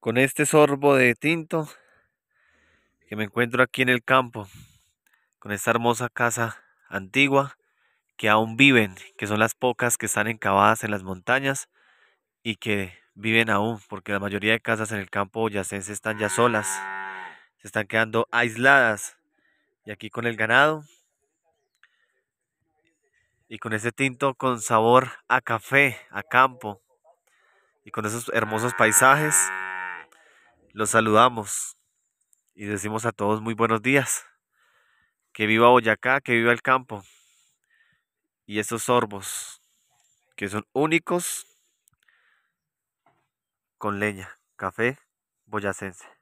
con este sorbo de tinto que me encuentro aquí en el campo, con esta hermosa casa antigua que aún viven, que son las pocas que están encavadas en las montañas y que viven aún, porque la mayoría de casas en el campo boyacense están ya solas, se están quedando aisladas. Y aquí con el ganado y con este tinto con sabor a café, a campo y con esos hermosos paisajes. Los saludamos y decimos a todos muy buenos días. Que viva Boyacá, que viva el campo. Y esos sorbos, que son únicos con leña, café boyacense.